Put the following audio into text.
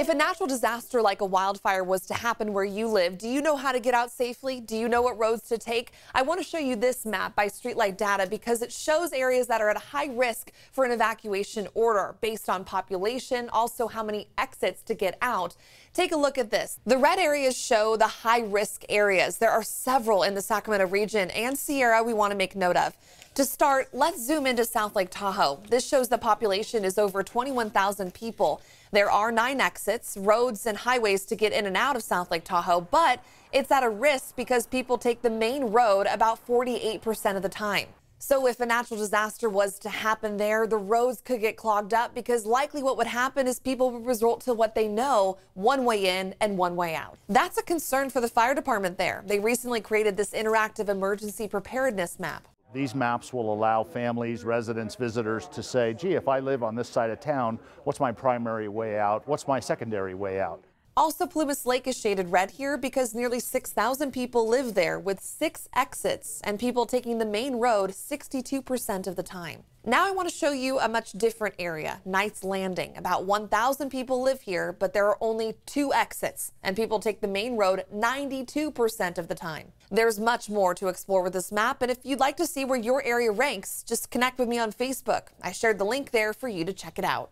If a natural disaster like a wildfire was to happen where you live, do you know how to get out safely? Do you know what roads to take? I want to show you this map by Streetlight Data because it shows areas that are at high risk for an evacuation order based on population, also how many exits to get out. Take a look at this. The red areas show the high risk areas. There are several in the Sacramento region and Sierra we want to make note of. To start, let's zoom into South Lake Tahoe. This shows the population is over 21,000 people. There are nine exits, roads, and highways to get in and out of South Lake Tahoe, but it's at a risk because people take the main road about 48% of the time. So if a natural disaster was to happen there, the roads could get clogged up because likely what would happen is people would resort to what they know, one way in and one way out. That's a concern for the fire department there. They recently created this interactive emergency preparedness map. These maps will allow families, residents, visitors to say, gee, if I live on this side of town, what's my primary way out? What's my secondary way out? Also, Plumas Lake is shaded red here because nearly 6,000 people live there with six exits and people taking the main road 62% of the time. Now I want to show you a much different area, Knight's Landing. About 1,000 people live here, but there are only two exits, and people take the main road 92% of the time. There's much more to explore with this map, and if you'd like to see where your area ranks, just connect with me on Facebook. I shared the link there for you to check it out.